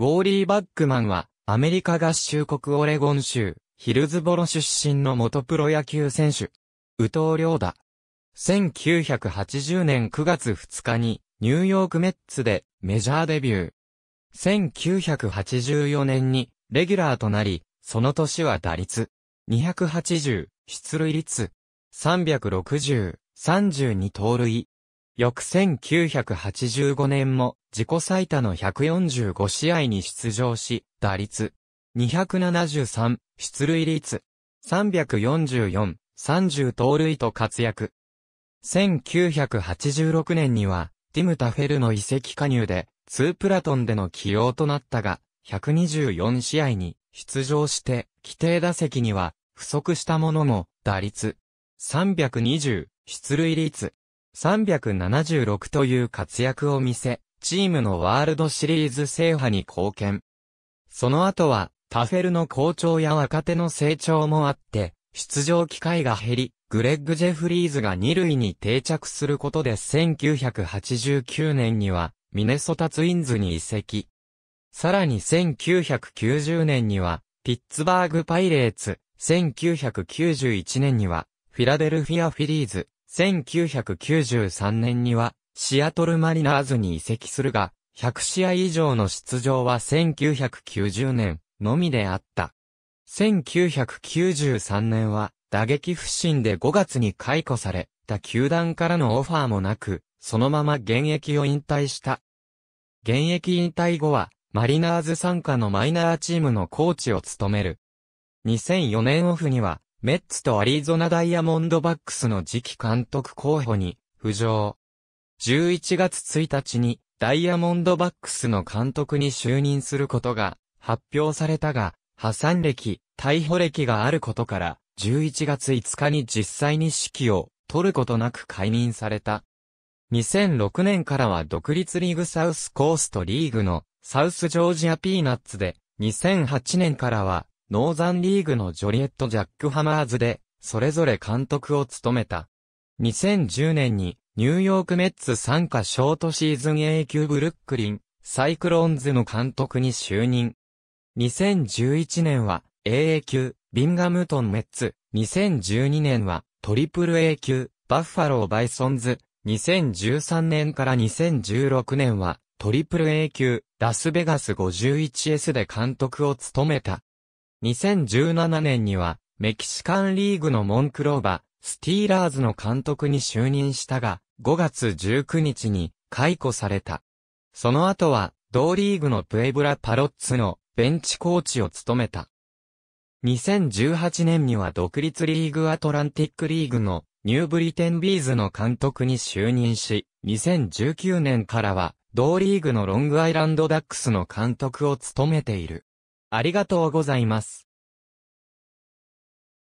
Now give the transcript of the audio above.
ウォーリー・バックマンは、アメリカ合衆国オレゴン州、ヒルズボロ出身の元プロ野球選手。宇藤良だ。1980年9月2日に、ニューヨークメッツでメジャーデビュー。1984年に、レギュラーとなり、その年は打率。280、出塁率。360、32盗塁。翌1985年も自己最多の145試合に出場し、打率273、出塁率344、30盗塁と活躍。1986年には、ティム・タフェルの移籍加入で、2プラトンでの起用となったが、124試合に出場して、規定打席には不足したものの、打率320、出塁率376という活躍を見せ、チームのワールドシリーズ制覇に貢献。その後は、タフェルの好調や若手の成長もあって、出場機会が減り、グレッグ・ジェフリーズが2塁に定着することで1989年には、ミネソタツインズに移籍。さらに1990年には、ピッツバーグ・パイレーツ、1991年には、フィラデルフィア・フィリーズ、1993年には、シアトルマリナーズに移籍するが、100試合以上の出場は1990年のみであった。1993年は打撃不振で5月に解雇された球団からのオファーもなく、そのまま現役を引退した。現役引退後は、マリナーズ参加のマイナーチームのコーチを務める。2004年オフには、メッツとアリゾナダイヤモンドバックスの次期監督候補に浮上。11月1日にダイヤモンドバックスの監督に就任することが発表されたが、破産歴、逮捕歴があることから、11月5日に実際に指揮を取ることなく解任された。2006年からは独立リーグサウスコーストリーグのサウスジョージアピーナッツで、2008年からはノーザンリーグのジョリエット・ジャック・ハマーズで、それぞれ監督を務めた。2010年に、ニューヨークメッツ参加ショートシーズン A 級ブルックリン、サイクロンズの監督に就任。2011年は AA 級、ビンガムトンメッツ。2012年はトリプル A 級、バッファローバイソンズ。2013年から2016年はトリプル A 級、ラスベガス 51S で監督を務めた。2017年には、メキシカンリーグのモンクローバ、スティーラーズの監督に就任したが、5月19日に解雇された。その後は、同リーグのプエブラパロッツのベンチコーチを務めた。2018年には独立リーグアトランティックリーグのニューブリテンビーズの監督に就任し、2019年からは同リーグのロングアイランドダックスの監督を務めている。ありがとうございます。